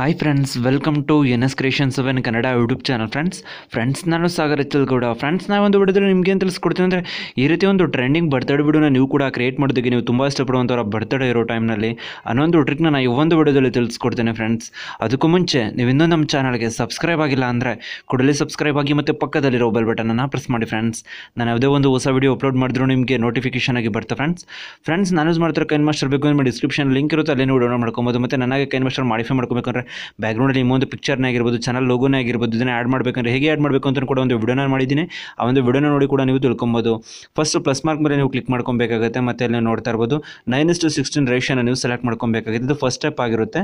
hi friends welcome to N S creations seven Kannada YouTube channel friends friends ನಾನು Sagar Gowda friends ನಾವು ಒಂದು ವಿಡಿಯೋದಲ್ಲಿ ನಿಮಗೆ ಏನು ತಿಳಿಸ್ಕೊಡ್ತೀನಿ ಅಂದರೆ ಈ ರೀತಿ ಒಂದು ಟ್ರೆಂಡಿಂಗ್ ಬರ್ತಡೆ ವಿಡಿಯೋನ ನೀವು ಕೂಡ ಕ್ರಿಯೇಟ್ ಮಾಡೋದಕ್ಕೆ ನೀವು ತುಂಬ ಇಷ್ಟಪಡುವಂಥವ್ರ ಬರ್ತಡೆ ಇರೋ ಟೈಮ್ನಲ್ಲಿ ಅನ್ನೊಂದು ಟ್ರಿಕ್ನ ನಾನು ಈ ಒಂದು ವಿಡಿಯೋದಲ್ಲಿ ತಿಳಿಸ್ಕೊಡ್ತೇನೆ ಫ್ರೆಂಡ್ಸ್ ಅದಕ್ಕೂ ಮುಂಚೆ ನೀವು ಇನ್ನೂ ನಮ್ಮ ಚಾನಲ್ಗೆ ಸಬ್ಸ್ಕ್ರೈಬ್ ಆಗಿಲ್ಲ ಅಂದರೆ ಕೂಡಲೇ ಸಬ್ಸ್ಕ್ರೈಬ್ ಆಗಿ ಮತ್ತು ಪಕ್ಕದಲ್ಲಿರೋ ಬೆಲ್ ಬಟನನ್ನು ಪ್ರೆಸ್ ಮಾಡಿ ಫ್ರೆಂಡ್ಸ್ ನಾನು ಯಾವುದೇ ಒಂದು ಹೊಸ ವಿಡಿಯೋ ಅಪ್ಲೋಡ್ ಮಾಡಿದ್ರು ನಿಮಗೆ ನೋಟಿಫಿಕೇಶನ್ ಆಗಿ ಬರ್ತಾ ಫ್ರೆಂಡ್ಸ್ ಫ್ರೆಂಡ್ಸ್ ನಾನು ಯೂಸ್ ಮಾಡ್ತಾರೆ ಕೈನ್ ಮಾಸ್ಟರ್ ಬೇಕು ನಿಮ್ಮ ಡಿಸ್ಕ್ರಿಪ್ಷನ್ ಲಿಂಕ್ ಇರುತ್ತೆ ಅಲ್ಲಿ ನೀವು ಡೌನ್ಲೋಡ್ ಮಾಡ್ಕೊಬೋದು ಮತ್ತು ನನಗೆ ಕೈನ್ ಮಾಸ್ಟರ್ ಮಾಡಿಫೈ ಮಾಡ್ಕೋಬೇಕಂದ್ರೆ ಬ್ಯಾಕ್ಗ್ರೌಂಡಲ್ಲಿ ಇನ್ನೊಂದು ಪಿಕ್ಚರ್ನೇ ಆಗಿರ್ಬೋದು ಚಾನಲ್ ಲೋಗೋನೇ ಆಗಿರ್ಬೋದು ಇದನ್ನು ಆ್ಯಡ್ ಮಾಡಬೇಕಂದ್ರೆ ಹೇಗೆ ಆ್ಯಡ್ ಮಾಡಬೇಕು ಅಂತ ಕೂಡ ಒಂದು ವಿಡಿಯೋನ ಮಾಡಿದ್ದೀನಿ ಆ ಒಂದು ವಿಡಿಯೋನ ನೋಡಿ ಕೂಡ ನೀವು ತಿಳ್ಕೊಬೋದು ಫಸ್ಟ್ ಪ್ಲಸ್ ಮಾರ್ಕ್ ಮೇಲೆ ನೀವು ಕ್ಲಿಕ್ ಮಾಡ್ಕೊಬೇಕಾಗುತ್ತೆ ಮತ್ತೆ ಅಲ್ಲಿ ನೋಡ್ತಾ ಇರ್ಬೋದು ನೈನ್ ಇಸ್ ಟು ಸಿಕ್ಸ್ಟೀನ್ ರೇಷನ್ ನೀವು ಸೆಲೆಕ್ಟ್ ಮಾಡ್ಕೊಬೇಕಾಗುತ್ತೆ ಇದು ಫಸ್ಟ್ ಸ್ಟೆಪ್ ಆಗಿರುತ್ತೆ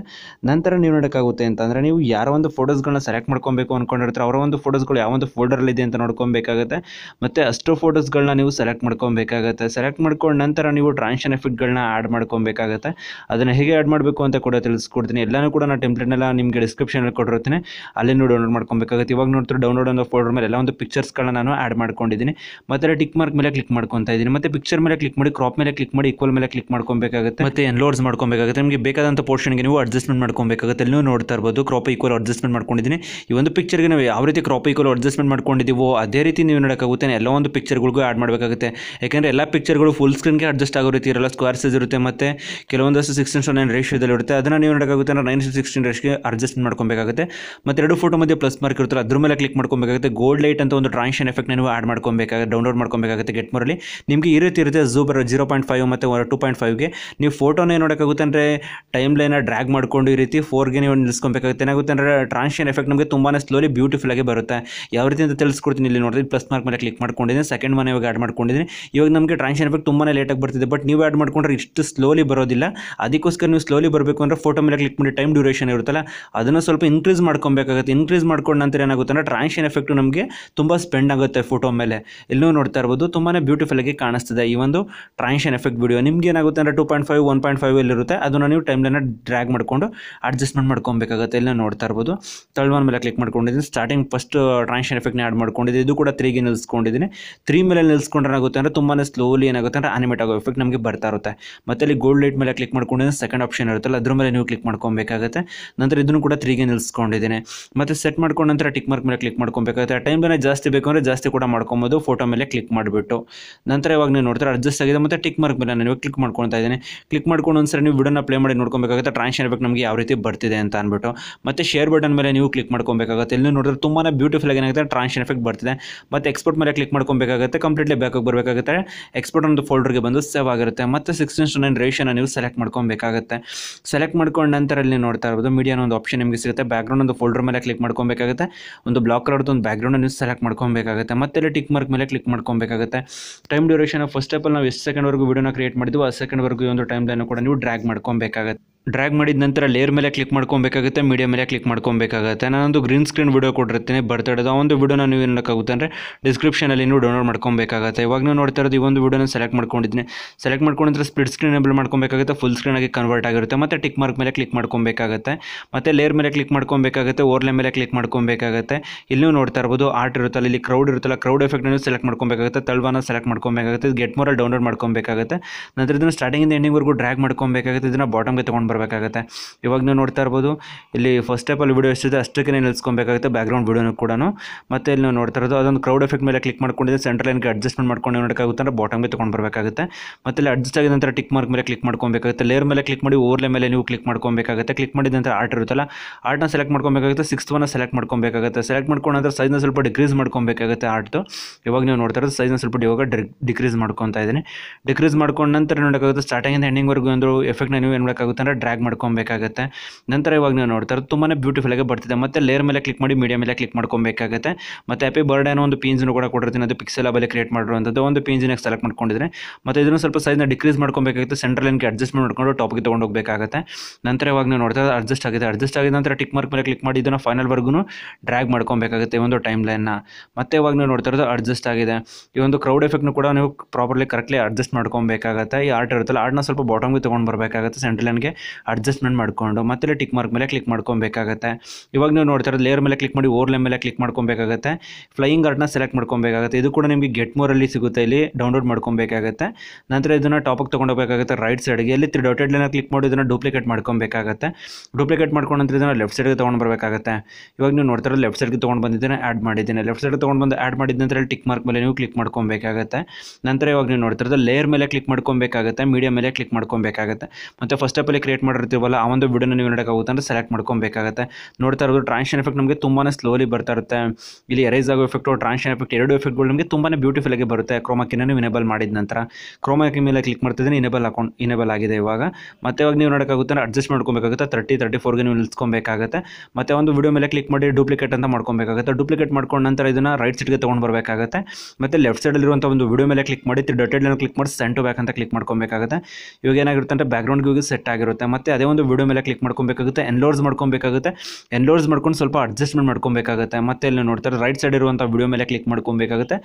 ನಂತರ ನೀವು ನೋಡೋಕ್ಕಾಗುತ್ತೆ ಅಂತಂದರೆ ನೀವು ಯಾರೋ ಒಂದು ಫೋಟೋಸ್ಗಳನ್ನ ಸೆಲೆಕ್ಟ್ ಮಾಡ್ಕೊಬೇಕು ಅಂದ್ಕೊಂಡಿರ್ತಾರೆ ಅವರ ಒಂದು ಫೋಟೋಸ್ಗಳು ಯಾವ ಒಂದು ಫೋಲ್ಡರಲ್ಲಿದೆ ಅಂತ ನೋಡ್ಕೊಬೇಕಾಗುತ್ತೆ ಮತ್ತು ಅಷ್ಟು ಫೋಟೋಸ್ಗಳನ್ನ ನೀವು ಸೆಲೆಕ್ಟ್ ಮಾಡ್ಕೊಬೇಕಾಗುತ್ತೆ ಸೆಲೆಕ್ಟ್ ಮಾಡ್ಕೊಂಡು ನಂತರ ನೀವು ಟ್ರಾನ್ಷನ್ ಎಫೆಕ್ಟ್ಗಳನ್ನ ಆ್ಯಡ್ ಮಾಡ್ಕೊಬೇಕಾಗುತ್ತೆ ಅದನ್ನು ಹೇಗೆ ಆ್ಯಡ್ ಮಾಡಬೇಕು ಅಂತ ಕೂಡ ತಿಳಿಸ್ಕೊಡ್ತೀನಿ ಎಲ್ಲನೂ ಕೂಡ ನಾನು ಟೆಂಪ್ಲೇಟ್ನ ಎಲ್ಲ ನಿಮಗೆ ಡಿಸ್ಕ್ರಿಪ್ಷನಲ್ಲಿ ಕೊಟ್ಟಿರ್ತೀನಿ ಅಲ್ಲಿ ಡೌನ್ಲೋಡ್ ಮಾಡ್ಕೊಬೇಕಾಗುತ್ತೆ ಇವಾಗ ನೋಡ್ತಾರೆ ಡೌನ್ಲೋಡ್ ಅನ್ನೋ ಫೋಲ್ಡರ್ ಮೇಲೆ ಎಲ್ಲ ಒಂದು ಪಿಕ್ಚರ್ಸ್ಗಳನ್ನ ನಾನು ಆ್ಯಡ್ ಮಾಡ್ಕೊಂಡಿದ್ದೀನಿ ಮತ್ತೆ ಟಿಕ್ ಮಾರ್ಕ್ ಮೇಲೆ ಕ್ಲಿಕ್ ಮಾಡ್ಕೊತಾ ಇದ್ದೀನಿ ಮತ್ತೆ ಪಿಕ್ಚರ್ ಮೇಲೆ ಕ್ಲಿಕ್ ಮಾಡಿ ಕ್ರಾಪ್ ಮೇಲೆ ಕ್ಲಿಕ್ ಮಾಡಿ ಈಕ್ವಲ್ ಮೇಲೆ ಕ್ಲಿಕ್ ಮಾಡ್ಕೊಬೇಕಾಗುತ್ತೆ ಮತ್ತೆ ಎನ್ಲೋಡ್ಸ್ ಮಾಡ್ಕೊಬೇಕಾಗುತ್ತೆ ನಿಮಗೆ ಬೇಕಾದಂಥ ಪೋರ್ಷನ್ಗೆ ನೀವು ಅಡ್ಜಸ್ಟ್ಮೆಂಟ್ ಮಾಡ್ಕೊಬೇಕಾಗುತ್ತೆ ಅಲ್ಲಿ ನೀವು ನೋಡ್ತಾ ಇರ್ಬೋದು ಕ್ರಾಪ್ ಈಕ್ವಲ್ ಅಡ್ಜಸ್ಟ್ಮೆಂಟ್ ಮಾಡ್ಕೊಂಡಿದ್ದೀನಿ ಈ ಒಂದು ಪಿಕ್ಚರ್ಗೆ ನಾವು ಯಾವ ರೀತಿ ಕ್ರಾಪ್ ಈಕ್ವಲ್ ಅಡ್ಜಸ್ಟ್ಮೆಂಟ್ ಮಾಡ್ಕೊಂಡಿದ್ದೀವೋ ಅದೇ ರೀತಿ ನೀವು ನೋಡೋಕ್ಕಾಗುತ್ತೆ ಎಲ್ಲ ಒಂದು ಪಿಕ್ಚರ್ಗಳಿಗೂ ಆ್ಯಡ್ ಮಾಡಬೇಕಾಗುತ್ತೆ ಯಾಕೆಂದರೆ ಎಲ್ಲ ಪಿಕ್ಚರ್ಗಳು ಫುಲ್ ಸ್ಕ್ರೀನ್ಗೆ ಅಡ್ಜಸ್ಟ್ ಆಗೋ ರೀತಿ ಇರಲ್ಲ ಸ್ಕ್ವೇರ್ ಇರುತ್ತೆ ಮತ್ತೆ ಕೆಲವೊಂದಷ್ಟು ಸಿಕ್ಸ್ಟೀನ್ ಸೊ ನೈನ್ ಇರುತ್ತೆ ಅದನ್ನು ನೀವು ನೋಡೋಕ್ಕಾಗುತ್ತೆ ನೈನ್ ಸಿಕ್ಸ್ಟೀನ್ ರೇಷ್ ಲೈಟ್ಸ್ಗೆ ಅಡ್ಜಸ್ಟ್ಮೆಂಟ್ ಮಾಡ್ಕೊಬೇಕಾಗುತ್ತೆ ಮತ್ತೆ ಎರಡು ಫೋಟೋ ಮಧ್ಯೆ ಪ್ಲಸ್ ಮಾರ್ಕ್ ಇರುತ್ತಲ್ಲ ಅದ್ರ ಮೇಲೆ ಕ್ಲಿಕ್ ಮಾಡ್ಕೊಬೇಕಾಗುತ್ತೆ ಗೋಲ್ಡ್ ಲೈಟ್ ಅಂತ ಒಂದು ಟ್ರಾನ್ಸಿಷನ್ ಎಫೆಕ್ಟ್ ನೀವು ಆಡ್ ಮಾಡ್ಕೊಬೇಕಾಗುತ್ತೆ ಡೌನ್ಲೋಡ್ ಮಾಡ್ಕೊಬೇಕಾಗುತ್ತೆ ಗೆಟ್ ಮರಲ್ಲಿ ನಿಮಗೆ ಈ ರೀತಿ ಇರುತ್ತೆ ಝೂ ಬರೋ ಜೀರೋ ಪಾಯಿಂಟ್ ಫೈವ್ ಮತ್ತು ಟೂ ಪಾಯಿಂಟ್ ಗೆ ನೀವು ಫೋಟೋನೇ ನೋಡೋಕ್ಕಾಗುತ್ತೆ ಅಂದ್ರೆ ಟೈಮ್ ಲೈನ್ ಡ್ರ್ಯಾಗ್ ಮಾಡ್ಕೊಂಡು ಈ ರೀತಿ ಗೆ ನೀವು ನಿಲ್ಸ್ಕೊಬೇಕಾಗುತ್ತೆ ಏನಾಗುತ್ತೆ ಅಂದ್ರೆ ಟ್ರಾನ್ಸಿಷನ್ ಎಫೆಕ್ಟ್ ನಮಗೆ ತುಂಬಾ ಸ್ಲೋಲಿ ಬ್ಯೂಟಿಫುಲ್ ಆಗಿ ಬರುತ್ತೆ ಯಾವ ರೀತಿ ಅಂತ ತಿಳಿಸ್ಕೊಡ್ತೀನಿ ಇಲ್ಲಿ ನೋಡಿದ್ರೆ ಪ್ಲಸ್ ಮಾರ್ಕ್ ಮೇಲೆ ಕ್ಲಿಕ್ ಮಾಡ್ಕೊಂಡಿದ್ದೀನಿ ಸೆಕೆಂಡ್ ಮನೆ ಇವಾಗ ಆ್ಯಡ್ ಮಾಡ್ಕೊಂಡಿದ್ದೀನಿ ಇವಾಗ ನಮಗೆ ಟ್ರಾನ್ಸಿಷನ್ ಎಫೆಕ್ಟ್ ತುಂಬಾ ಆಗಿ ಬರ್ತಿದೆ ಬಟ್ ನೀವು ಆ್ಯಡ್ ಮಾಡ್ಕೊಂಡ್ರೆ ಇಷ್ಟು ಸ್ಲೋಲಿ ಬರೋದಿಲ್ಲ ಅದಕ್ಕೋಸ್ಕರ ನೀವು ಸ್ಲೋಲಿ ಬರಬೇಕು ಅಂದ್ರೆ ಫೋಟೋ ಮೇಲೆ ಕ್ಲಿಕ್ ಮಾಡಿ ಟೈಮ್ ಡ್ಯೂರೇಷನ್ ಇರುತ್ತಲ್ಲ ಇದೆಯಲ್ಲ ಅದನ್ನು ಸ್ವಲ್ಪ ಇನ್ಕ್ರೀಸ್ ಮಾಡ್ಕೊಬೇಕಾಗುತ್ತೆ ಇನ್ಕ್ರೀಸ್ ಮಾಡ್ಕೊಂಡು ನಂತರ ಏನಾಗುತ್ತೆ ಅಂದರೆ ಟ್ರಾನ್ಸಿಷನ್ ಎಫೆಕ್ಟ್ ನಮಗೆ ತುಂಬ ಸ್ಪೆಂಡ್ ಆಗುತ್ತೆ ಫೋಟೋ ಮೇಲೆ ಎಲ್ಲೂ ನೋಡ್ತಾ ಇರ್ಬೋದು ತುಂಬಾ ಬ್ಯೂಟಿಫುಲ್ ಆಗಿ ಕಾಣಿಸ್ತಿದೆ ಈ ಒಂದು ಟ್ರಾನ್ಸಿಷನ್ ಎಫೆಕ್ಟ್ ವಿಡಿಯೋ ನಿಮ್ಗೆ ಏನಾಗುತ್ತೆ ಅಂದರೆ two point five one point five ಇರುತ್ತೆ ಅದನ್ನು ನೀವು ಟೈಮ್ಲೈನ ಡ್ರ್ಯಾಗ್ ಮಾಡಿಕೊಂಡು ಅಡ್ಜಸ್ಟ್ಮೆಂಟ್ ಮಾಡ್ಕೊಬೇಕಾಗುತ್ತೆ ಎಲ್ಲ ನೋಡ್ತಾ ಇರ್ಬೋದು ಒನ್ ಮೇಲೆ ಕ್ಲಿಕ್ ಮಾಡ್ಕೊಂಡಿದ್ದೀನಿ ಸ್ಟಾರ್ಟಿಂಗ್ ಫಸ್ಟ್ ಟ್ರಾನ್ಷನ್ ಎಫೆಕ್ಟ್ನ ಆ್ಯಡ್ ಮಾಡ್ಕೊಂಡಿದ್ದೀನಿ ಇದು ಕೂಡ ತ್ರೀಗೆ ನಿಲ್ಸ್ಕೊಂಡಿದ್ದೀನಿ ತ್ರೀ ಮೇಲೆ ನಿಲ್ಸ್ಕೊಂಡ್ರೆ ಏನಾಗುತ್ತೆ ಅಂದರೆ ತುಂಬಾ ಸ್ಲೋಲಿ ಏನಾಗುತ್ತೆ ಅಂದರೆ ಆನಿಮೇಟ್ ಆಗೋ ಎಫೆಕ್ಟ್ ನಮಗೆ ಬರ್ತಾ ಇರುತ್ತೆ ಮತ್ತೆ ಅಲ್ಲಿ ಗೋಲ್ಡ್ ಲೈಟ್ ಮೇಲೆ ಕ್ಲಿಕ್ ಮಾಡ್ಕೊಂಡಿದ್ದೀನಿ ಸೆಕೆಂಡ್ ಆಪ್ಷನ್ ಇರುತ್ತಲ್ಲ ಅದ್ರ ಮೇಲೆ ನೀವು ಕ್ಲಿಕ್ ಮಾಡ್ಕೊಬೇಕಾಗುತ್ತೆ ನಂತರ ಇದನ್ನು ಕೂಡ ತ್ರೀಗೆ ನಿಲ್ಲಿಸ್ಕೊಂಡಿದ್ದೀನಿ ಮತ್ತು ಸೆಟ್ ಮಾಡ್ಕೊಂಡು ನಂತರ ಟಿಕ್ ಮಾರ್ಕ್ ಮೇಲೆ ಕ್ಲಿಕ್ ಮಾಡ್ಕೊಬೇಕಾಗುತ್ತೆ ಆ ಟೈಮ್ನೇ ಜಾಸ್ತಿ ಬೇಕು ಅಂದರೆ ಜಾಸ್ತಿ ಕೂಡ ಮಾಡ್ಕೊಬೋದು ಫೋಟೋ ಮೇಲೆ ಕ್ಲಿಕ್ ಮಾಡಿಬಿಟ್ಟು ನಂತರ ಇವಾಗ ನೀವು ನೋಡ್ತಾರೆ ಅಡ್ಜಸ್ಟ್ ಆಗಿದೆ ಮತ್ತು ಟಿಕ್ ಮಾರ್ಕ್ ಮೇಲೆ ನಾನು ಕ್ಲಿಕ್ ಮಾಡ್ಕೊತಾ ಇದ್ದೀನಿ ಕ್ಲಿಕ್ ಮಾಡ್ಕೊಂಡು ಒಂದ್ಸರಿ ನೀವು ವಿಡಿಯೋನ ಪ್ಲೇ ಮಾಡಿ ನೋಡ್ಕೊಬೇಕಾಗುತ್ತೆ ಟ್ರಾನ್ಸ್ಲೇಷನ್ ಬೇಕು ನಮಗೆ ಯಾವ ರೀತಿ ಬರ್ತಿದೆ ಅಂತ ಅಂದ್ಬಿಟ್ಟು ಮತ್ತು ಶೇರ್ ಬಟನ್ ಮೇಲೆ ನೀವು ಕ್ಲಿಕ್ ಮಾಡ್ಕೊಬೇಕಾಗುತ್ತೆ ಇಲ್ಲಿ ನೋಡಿದ್ರೆ ತುಂಬಾ ಬ್ಯೂಟಿಫುಲ್ ಆಗಿ ಏನಾಗುತ್ತೆ ಟ್ರಾನ್ಸ್ಲೇಷನ್ ಎಫೆಕ್ಟ್ ಬರ್ತಿದೆ ಮತ್ತು ಎಕ್ಸ್ಪೋರ್ಟ್ ಮೇಲೆ ಕ್ಲಿಕ್ ಮಾಡ್ಕೊಬೇಕಾಗುತ್ತೆ ಕಂಪ್ಲೀಟ್ಲಿ ಬ್ಯಾಕಾಗಿ ಬರಬೇಕಾಗುತ್ತೆ ಎಕ್ಸ್ಪೋರ್ಟ್ ಒಂದು ಫೋಲ್ಡರ್ಗೆ ಬಂದು ಸೇವ್ ಆಗಿರುತ್ತೆ ಮತ್ತು ಸಿಕ್ಸ್ಟೀನ್ ನೈನ್ ನೀವು ಸೆಲೆಕ್ಟ್ ಮಾಡ್ಕೊಬೇಕಾಗುತ್ತೆ ಸೆಲೆಕ್ಟ್ ಮಾಡ್ಕೊಂಡು ನಂತರ ಇಲ್ಲಿ ನೋಡ್ತಾ ಇರ್ಬೋದು ಮೀಡಿಯಾ ಅನ್ನೋ ಒಂದು ಆಪ್ಷನ್ ನಿಮಗೆ ಸಿಗುತ್ತೆ ಬ್ಯಾಕ್ಗ್ರೌಂಡ್ ಒಂದು ಫೋಲ್ಡರ್ ಮೇಲೆ ಕ್ಲಿಕ್ ಮಾಡ್ಕೊಬೇಕಾಗುತ್ತೆ ಒಂದು ಬ್ಲಾಕ್ ಕಲರ್ದು ಒಂದು ಬ್ಯಾಕ್ಗ್ರೌಂಡ್ ನೀವು ಸೆಲೆಕ್ಟ್ ಮಾಡ್ಕೊಬೇಕಾಗುತ್ತೆ ಮತ್ತೆ ಟಿಕ್ ಮಾರ್ಕ್ ಮೇಲೆ ಕ್ಲಿಕ್ ಮಾಡ್ಕೊಬೇಕಾಗುತ್ತೆ time duration first of all ನಾವು ಎಷ್ಟು ಸೆಕೆಂಡ್ವರೆಗೂ ವೀಡಿಯೋನ ಕ್ರಿಯೇಟ್ ಮಾಡಿದ್ವಿ ಆ ಸೆಕೆಂಡ್ವರೆಗೂ ಒಂದು ಟೈಮ್ ಲೈನ್ ಕೂಡ ನೀವು ಡ್ರ್ಯಾಗ್ ಮಾಡ್ಕೊಬೇಕಾಗುತ್ತೆ ಡ್ರ್ಯಾಗ್ ಮಾಡಿದ ನಂತರ ಲೇಯರ್ ಮೇಲೆ ಕ್ಲಿಕ್ ಮಾಡ್ಕೊಬೇಕಾಗುತ್ತೆ ಮೀಡಿಯಾ ಮೇಲೆ ಕ್ಲಿಕ್ ಮಾಡ್ಕೊಬೇಕಾಗುತ್ತೆ ನಾನೊಂದು ಗ್ರೀನ್ ಸ್ಕ್ರೀನ್ ವಿಡಿಯೋ ಕೊಟ್ಟಿರ್ತೀನಿ ಬರ್ತಡೇದು ಆ ಒಂದು ನಾನು ನೀವು ಏನಕ್ಕಾಗುತ್ತೆ ಅಂದರೆ ಡಿಸ್ಕ್ರಿಪ್ಷನಲ್ಲಿ ನೀವು ಡೌನ್ಲೋಡ್ ಮಾಡ್ಕೊಬೇಕಾಗುತ್ತೆ ಇವಾಗ ನೀವು ನೋಡ್ತಾ ಇರೋದು ಈ ಒಂದು ವೀಡಿಯೋನ ಸೆಲೆಕ್ಟ್ ಮಾಡ್ಕೊಂಡಿದ್ದೀನಿ ಸೆಲೆಕ್ಟ್ ಮಾಡ್ಕೊಂಡ್ರೆ ಸ್ಪ್ಲಿಟ್ ಸ್ಕ್ರೀನ್ ಎಬಲ್ ಮಾಡ್ಕೊಬೇಕಾಗುತ್ತೆ ಫುಲ್ ಸ್ಕ್ರೀನ್ ಆಗಿ ಕನ್ವರ್ಟ್ ಆಗಿರುತ್ತೆ ಮತ್ತು ಟಿಕ್ ಮಾರ್ಕ್ ಮೇಲೆ ಕ್ಲಿಕ್ ಮಾಡ್ಕೊಬೇಕಾಗುತ್ತೆ ಮತ್ತು ಲೇಯರ್ ಮೇಲೆ ಕ್ಲಿಕ್ ಮಾಡ್ಕೊಬೇಕಾಗುತ್ತೆ ಓರ್ಲೆ ಮೇಲೆ ಕ್ಲಿಕ್ ಮಾಡ್ಕೊಬೇಕಾಗುತ್ತೆ ಇಲ್ಲೂ ನೋಡ್ತಾ ಇರ್ಬೋದು ಆರ್ಟ್ ಇರುತ್ತಲ್ಲ ಇಲ್ಲಿ ಕ್ರೌಡ್ ಇರುತ್ತಲ್ಲ ಕ್ರೌಡ್ ಎಫೆಕ್ಟನ್ನು ಸೆಲೆಕ್ಟ್ ಮಾಡ್ಕೊಬೇಕಾಗುತ್ತೆ ತಲ್ವಾನ ಸೆಲೆಕ್ಟ್ ಮಾಡ್ಕೊಬೇಕಾಗುತ್ತೆ ಗೆಟ್ ಮೋರಲ್ಲಿ ಡೌನ್ಲೋಡ್ ಮಾಡ್ಕೊಬೇಕಾಗುತ್ತೆ ನಂತರ ಇದನ್ನು ಸ್ಟಾರ್ಟಿಂಗಿಂದ ಎಂಡಿಂಗ್ವರೆಗೂ ಡ್ರ್ಯಾಗ್ ಮಾಡ್ಕೊಬೇಕಾಗುತ್ತೆ ಇದನ್ನು ಬಾಟಮ್ಗೆ ತೊಗೊಂಡು ಬರಬೇಕಾಗುತ್ತೆ ಇವಾಗ ನೀವು ನೋಡ್ತಾ ಇರ್ಬೋದು ಇಲ್ಲಿ ಫಸ್ಟ್ ಸ್ಟೆಪಲ್ಲಿ ವೀಡಿಯೋ ಎಷ್ಟಿದೆ ಅಷ್ಟಕ್ಕೆ ನಿಲ್ಸ್ಕೊಬೇಕಾಗುತ್ತೆ ಬ್ಯಾಗ್ರೌಂಡ್ ವೀಡಿಯೋನು ಕೂಡ ಮತ್ತೆ ಇಲ್ಲಿ ನೀವು ನೋಡ್ತಾ ಇರೋದು ಅದೊಂದು ಕ್ರೌಡ್ ಎಫೆಕ್ಟ್ ಮೇಲೆ ಕ್ಲಿಕ್ ಮಾಡ್ಕೊಂಡಿದೆ ಸೆಂಟ್ರಲ್ ಲೈನ್ಗೆ ಅಡ್ಜಸ್ಟ್ಮೆಂಟ್ ಮಾಡ್ಕೊಂಡು ನೋಡೋಕ್ಕಾಗುತ್ತೆ ಅಂದರೆ ಬಾಟಮ್ಗೆ ತೊಗೊಂಡು ಬರಬೇಕಾಗುತ್ತೆ ಮತ್ತೆ ಇಲ್ಲಿ ಅಡ್ಜಸ್ಟ್ ಆಗಿದ ನಂತರ ಟಿಕ್ ಮಾರ್ಕ್ ಮೇಲೆ ಕ್ಲಿಕ್ ಮಾಡ್ಕೊಬೇಕಾಗುತ್ತೆ ಲೇಯರ್ ಮೇಲೆ ಕ್ಲಿಕ್ ಮಾಡಿ ಓರ್ಲೆ ಮೇಲೆ ನೀವು ಕ್ಲಿಕ್ ಮಾಡ್ಕೊಬೇಕಾಗುತ್ತೆ ಕ್ಲಿಕ್ ಮಾಡಿದ ನಂತರ ಆರ್ಟ್ ಇರುತ್ತಲ್ಲ ಆರ್ಟ್ನ ಸೆಲೆಕ್ಟ್ ಮಾಡ್ಕೊಬೇಕಾಗುತ್ತೆ ಸಿಕ್ಸ್ ಒನ್ನ ಸೆಲೆಕ್ಟ್ ಮಾಡ್ಕೊಬೇಕಾಗುತ್ತೆ ಸೆಲೆಕ್ಟ್ ಮಾಡ್ಕೊಂಡು ನಂತರ ಸೈಜ್ನ ಸ್ವಲ್ಪ ಡಿಕ್ರೀಸ್ ಮಾಡ್ಕೊಬೇಕಾಗುತ್ತೆ ಆರ್ಟ್ದು ಇವಾಗ ನೀವು ನೋಡ್ತಾ ಇರೋದು ಸೈಜ್ನ ಸ್ವಲ್ಪ ಇವಾಗ ಡಿಕ್ರೀಸ್ ಮಾಡ್ಕೊತಾ ಇದ್ದೀನಿ ಡಿಕ್ರೀಸ್ ಮಾಡ್ಕೊಂಡು ನಂತರ ನೋಡೋಕ್ಕಾಗುತ್ತೆ ಸ್ಟಾರ್ಟಿಂಗಿಂದ ಎಂಡಿಂಗ್ವರೆಗೂ ಒಂದು ಎಫೆಕ್ಟ್ನ ನೀವು ಏನು ಮಾಡೋಕ್ಕಾಗುತ್ತೆ ಅಂದರೆ ಡ್ರ್ಯಾಗ್ ಮಾಡ್ಕೊಬೇಕಾಗುತ್ತೆ ನಂತರ ಇವಾಗ ನೀವು ನೋಡ್ತಾ ಇರೋದು ತುಂಬಾ ಆಗಿ ಬರ್ತಿದೆ ಮತ್ತೆ ಲೇಯರ್ ಮೇಲೆ ಕ್ಲಿಕ್ ಮಾಡಿ ಮೀಡಿಯಾ ಮೇಲೆ ಕ್ಲಿಕ್ ಮಾಡ್ಕೊಬೇಕಾಗುತ್ತೆ ಮತ್ತು ಹ್ಯಾಪಿ ಬರ್ಡೇ ಅನ್ನೋ ಒಂದು ಪೀನ್ಸ್ನು ಕೂಡ ಕೊಟ್ಟಿರ್ತೀನಿ ಅದು ಪಿಕ್ಸೆಲ್ ಆಬಲ್ಲಿ ಕ್ರಿಯೇಟ್ ಮಾಡಿರುವಂಥದ್ದು ಒಂದು ಪೀನ್ಸಿನ ಸೆಲೆಕ್ಟ್ ಮಾಡ್ಕೊಂಡಿದ್ರೆ ಮತ್ತು ಇದನ್ನು ಸ್ವಲ್ಪ ಸೈಜ್ನ ಡಿಕ್ರೀಸ್ ಮಾಡ್ಕೊಬೇಕಾಗುತ್ತೆ ಸೆಂಟ್ರಲ್ ಲೈನ್ಗೆ ಅಡ್ಜಸ್ಟ್ ಮಾಡಿಕೊಂಡು ಟಾಪ್ಗೆ ತೊಗೊಂಡು ನಂತರ ಇವಾಗ ನೀವು ನೋಡ್ತಾ ಅಡ್ಜಸ್ಟ್ ಆಗಿದೆ ಅಡ್ಜಸ್ಟ್ ಆಗಿದ ನಂತರ ಟಿಕ್ ಮಾರ್ಕ್ ಮೇಲೆ ಕ್ಲಿಕ್ ಮಾಡಿ ಇದನ್ನು ಫೈನಲ್ವರೆಗೂ ಡ್ರ್ಯಾಗ್ ಮಾಡ್ಕೊಬೇಕಾಗುತ್ತೆ ಒಂದು ಟೈಮ್ ಲೈನ್ನ ಮತ್ತೆ ಇವಾಗ ನೀವು ನೋಡ್ತಾ ಇರೋದು ಅಡ್ಜಸ್ಟ್ ಆಗಿದೆ ಈ ಒಂದು ಕ್ರೌಡ್ ಎಫೆಕ್ಟ್ನು ಕೂಡ ನೀವು ಪ್ರಾಪರ್ಲಿ ಕರೆಕ್ಟ್ಲಿ ಅಡ್ಜಸ್ಟ್ ಮಾಡ್ಕೊಬೇಕಾಗುತ್ತೆ ಈ ಆರ್ಟ್ ಇರುತ್ತಲ್ಲ ಆರ್ಟ್ನ ಸ್ವಲ್ಪ ಬಾಟಮ್ಗೆ ತೊಗೊಂಡು ಬರಬೇಕಾಗುತ್ತೆ ಸೆಂಟ್ರಲ್ ಲೈನ್ಗೆ ಅಡ್ಜಸ್ಟ್ಮೆಂಟ್ ಮಾಡಿಕೊಂಡು ಮತ್ತೆ ಟಿಕ್ ಮಾರ್ಕ್ ಮೇಲೆ ಕ್ಲಿಕ್ ಮಾಡ್ಕೊಬೇಕಾಗುತ್ತೆ ಇವಾಗ ನೀವು ನೋಡ್ತಾ ಇರೋದು ಲೇಯರ್ ಮೇಲೆ ಕ್ಲಿಕ್ ಮಾಡಿ ಲೈನ್ ಮೇಲೆ ಕ್ಲಿಕ್ ಮಾಡ್ಕೊಬೇಕಾಗುತ್ತೆ ಫ್ಲೈಯಿಂಗ್ ಗಾರ್ಡ್ನ ಸೆಲೆಕ್ಟ್ ಮಾಡ್ಕೊಬೇಕಾಗುತ್ತೆ ಇದು ಕೂಡ ನಿಮಗೆ ಗೆಟ್ ಮೋರಲ್ಲಿ ಸಿಗುತ್ತೆ ಇಲ್ಲಿ ಡೌನ್ಲೋಡ್ ಮಾಡ್ಕೊಬೇಕಾಗತ್ತೆ ನಂತರ ಇದನ್ನು ಟಾಪಿಕ್ ತೊಗೊಂಡೋಗಬೇಕಾಗುತ್ತೆ ರೈಟ್ ಸೈಡ್ಗೆ ಇಲ್ಲಿ ತ್ರೀ ಡೌಟೆಡ್ ಲೈನ್ ಕ್ಲಿಕ್ ಮಾಡಿ ಇದನ್ನ ಡೂಪ್ಲಿಕೇಟ್ ಮಾಡ್ಕೊಬೇಕಾಗುತ್ತೆ ಡೂಪ್ಲಿಕೇಟ್ ಮಾಡ್ಕೊಂಡು ನಂತರ ಇದನ್ನು ಲೆಫ್ಟ್ ಸೈಡ್ಗೆ ತೊಗೊಂಡು ಬರಬೇಕಾಗುತ್ತೆ ಇವಾಗ ನೀವು ನೋಡ್ತಾ ಇರೋದು ಲೆಫ್ಟ್ ಸೈಡ್ಗೆ ತೊಗೊಂಡು ಬಂದಿದ್ದೇನೆ ಆ್ಯಡ್ ಮಾಡಿದ್ದೀನಿ ಲೆಫ್ಟ್ ಸೈಡ್ ತೊಗೊಂಡು ಬಂದು ಆ್ಯಡ್ ಮಾಡಿದ ನಂತರ ಟಿಕ್ ಮಾರ್ಕ್ ಮೇಲೆ ನೀವು ಕ್ಲಿಕ್ ಮಾಡ್ಕೊಬೇಕಾಗತ್ತೆ ನಂತರ ಇವಾಗ ನೀವು ನೋಡ್ತಾ ಲೇಯರ್ ಮೇಲೆ ಕ್ಲಿಕ್ ಮಾಡ್ಕೊಬೇಕಾಗುತ್ತೆ ಮೀಡಿಯಾ ಮೇಲೆ ಕ್ಲಿಕ್ ಮಾಡ್ಕೊಬೇಕಾಗುತ್ತೆ ಮತ್ತು ಫಸ್ಟ್ ಆಫ್ ಅಲ್ಲಿ ಕ್ರಿಯೇಟ್ ಕ್ರಿಯೇಟ್ ಮಾಡಿರ್ತೀವಲ್ಲ ಆ ಒಂದು ವಿಡಿಯೋನ ನೀವು ನೋಡೋಕ್ಕಾಗುತ್ತೆ ಅಂದರೆ ಸೆಲೆಕ್ಟ್ ಮಾಡ್ಕೊಬೇಕಾಗುತ್ತೆ ನೋಡ್ತಾ ಇರೋದು ಟ್ರಾನ್ಷನ್ ಎಫೆಕ್ಟ್ ನಮಗೆ ತುಂಬಾ ಸ್ಲೋಲಿ ಬರ್ತಾ ಇರುತ್ತೆ ಇಲ್ಲಿ ಎರೈಸ್ ಆಗೋ ಎಫೆಕ್ಟು ಟ್ರಾನ್ಸಿಷನ್ ಎಫೆಕ್ಟ್ ಎರಡು ಎಫೆಕ್ಟ್ಗಳು ನಮಗೆ ತುಂಬಾ ಬ್ಯೂಟಿಫುಲ್ ಆಗಿ ಬರುತ್ತೆ ಕ್ರೋಮಾಕಿನ ನೀವು ಇನೇಬಲ್ ಮಾಡಿದ ನಂತರ ಕ್ರೋಮಾಕಿ ಮೇಲೆ ಕ್ಲಿಕ್ ಮಾಡ್ತಿದ್ರೆ ಇನೇಬಲ್ ಅಕೌಂಟ್ ಇನೇಬಲ್ ಆಗಿದೆ ಇವಾಗ ಮತ್ತೆ ಇವಾಗ ನೀವು ನೋಡೋಕ್ಕಾಗುತ್ತೆ ಅಂದರೆ ಅಡ್ಜಸ್ಟ್ ಮಾಡ್ಕೊಬೇಕಾಗುತ್ತೆ ತರ್ಟಿ ತರ್ಟಿ ಫೋರ್ಗೆ ನೀವು ನಿಲ್ಸ್ಕೊಬೇಕಾಗುತ್ತೆ ಮತ್ತೆ ಒಂದು ವಿಡಿಯೋ ಮೇಲೆ ಕ್ಲಿಕ್ ಮಾಡಿ ಡೂಪ್ಲಿಕೇಟ್ ಅಂತ ಮಾಡ್ಕೊಬೇಕಾಗುತ್ತೆ ಡೂಪ್ಲಿಕೇಟ್ ಮಾಡ್ಕೊಂಡ ನಂತರ ಇದನ್ನ ರೈಟ್ ಸೈಡ್ಗೆ ತೊಗೊಂಡು ಬರಬೇಕಾಗುತ್ತೆ ಮತ್ತೆ ಲೆಫ್ಟ್ ಸೈಡಲ್ಲಿರುವಂಥ ಒಂದು ವಿಡಿಯೋ ಮೇಲೆ ಕ್ಲಿಕ್ ಮಾಡಿ ಡೊಟೆಡ್ ಕ್ಲಿಕ್ ಮಾಡಿ ಸೆಂಟು ಬ್ಯಾಕ್ ಅಂತ ಕ್ಲಿಕ್ ಮಾಡ್ಕೊಬೇಕಾಗುತ್ತೆ ಇವಾಗ ಏನಾಗಿರುತ್ತೆ ಅಂದರೆ ಬ್ಯಾಕ್ಗ್ರೌಂಡ್ಗೆ ಸೆಟ್ ಆಗಿರುತ್ತೆ ಮತ್ತೆ ಅದೇ ಒಂದು ವಿಡಿಯೋ ಮೇಲೆ ಕ್ಲಿಕ್ ಮಾಡ್ಕೊಬೇಕಾಗುತ್ತೆ ಎನ್ಲೋರ್ಸ್ ಮಾಡ್ಕೊಬೇಕಾಗುತ್ತೆ ಎನ್ಲೋರ್ಸ್ ಮಾಡ್ಕೊಂಡು ಸ್ವಲ್ಪ ಅಡ್ಜಸ್ಟ್ಮೆಂಟ್ ಮಾಡ್ಕೊಬೇಕಾಗುತ್ತೆ ಮತ್ತೆ ಇಲ್ಲಿ ನೋಡ್ತಾರೆ ರೈಟ್ ಸೈಡ್ ಇರುವಂಥ ವಿಡಿಯೋ ಮೇಲೆ ಕ್ಲಿಕ್ ಮಾಡ್ಕೊಬೇಕಾಗುತ್ತೆ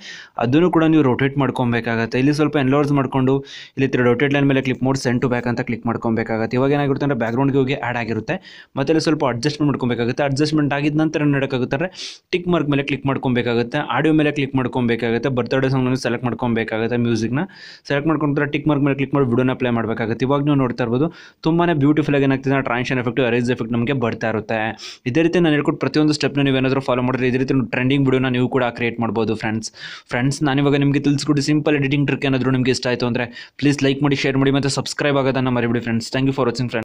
ಅದನ್ನು ಕೂಡ ನೀವು ರೋಟೇಟ್ ಮಾಡ್ಕೊಬೇಕಾಗುತ್ತೆ ಇಲ್ಲಿ ಸ್ವಲ್ಪ ಎನ್ಲೋರ್ಸ್ ಮಾಡ್ಕೊಂಡು ಇಲ್ಲಿ ರೋಟೇಟ್ ಲೈನ್ ಮೇಲೆ ಕ್ಲಿಕ್ ಮಾಡಿ ಸೆಂಟು ಬ್ಯಾಕ್ ಅಂತ ಕ್ಲಿಕ್ ಮಾಡ್ಕೊಬೇಕಾಗುತ್ತೆ ಇವಾಗ ಏನಾಗಿರುತ್ತೆ ಅಂದರೆ ಬ್ಯಾಕ್ಗ್ರೌಂಡ್ಗೆ ಹೋಗಿ ಆಡ್ ಆಗಿರುತ್ತೆ ಮತ್ತೆ ಇಲ್ಲಿ ಸ್ವಲ್ಪ ಅಡ್ಜಸ್ಟ್ಮೆಂಟ್ ಮಾಡ್ಕೊಬೇಕಾಗುತ್ತೆ ಅಡ್ಜಸ್ಟ್ಮೆಂಟ್ ಆಗಿದ ನಂತರ ಅಂದ್ರೆ ಟಿಕ್ ಮಾರ್ಕ್ ಮೇಲೆ ಕ್ಲಿಕ್ ಮಾಡ್ಕೊಬೇಕಾಗುತ್ತೆ ಆಡಿಯೋ ಮೇಲೆ ಕ್ಲಿಕ್ ಮಾಡ್ಕೊಬೇಕಾಗುತ್ತೆ ಬರ್ತಡೇ ಸಾಂಗ್ನ ಸೆಲೆಕ್ಟ್ ಮಾಡ್ಕೊಬೇಕಾಗುತ್ತೆ ಮ್ಯೂಸಿಕ್ನ ಸೆಲೆಕ್ಟ್ ಮಾಡ್ಕೊಂಡ್ರೆ ಟಿಕ್ ಮಾರ್ಕ್ ಮೇಲೆ ಕ್ಲಿಕ್ ಮಾಡಿ ವಿಡಿಯೋನ ಪ್ಲೇ ಮಾಡಬೇಕಾಗುತ್ತೆ ಇವಾಗ ನೀವು ನೋಡ್ತಾ ಇರ್ಬೋದು ತುಂಬಾ ಬ್ಯೂಟಿಫುಲ್ ಆಗಿ ಏನಾಗ್ತದೆ ಟ್ರಾನ್ಸಿಷನ್ ಎಫೆಕ್ಟ್ ಅರೇಜ್ ಎಫೆಕ್ಟ್ ನಮಗೆ ಬರ್ತಾ ಇರುತ್ತೆ ಇದೇ ರೀತಿ ನಾನು ಹೇಳ್ಕೊಟ್ಟು ಪ್ರತಿಯೊಂದು ನೀವು ನೀವೇನಾದರೂ ಫಾಲೋ ಮಾಡಿದ್ರೆ ಇದೇ ರೀತಿ ಟ್ರೆಂಡಿಂಗ್ ವಿಡಿಯೋನ ನೀವು ಕೂಡ ಕ್ರಿಯೇಟ್ ಮಾಡ್ಬೋದು ಫ್ರೆಂಡ್ಸ್ ಫ್ರೆಂಡ್ಸ್ ನಾನು ಇವಾಗ ನಿಮಗೆ ತಿಳಿಸ್ಕೊಟ್ಟು ಸಿಂಪಲ್ ಎಡಿಟಿಂಗ್ ಟ್ರಿಕ್ ಏನಾದರೂ ನಿಮಗೆ ಇಷ್ಟ ಆಯಿತು ಅಂದರೆ ಪ್ಲೀಸ್ ಲೈಕ್ ಮಾಡಿ ಶೇರ್ ಮಾಡಿ ಮತ್ತು ಸಬ್ಸ್ಕ್ರೈಬ್ ಆಗೋದನ್ನು ಮರಿಬಿಡಿ friends thank you for watching friend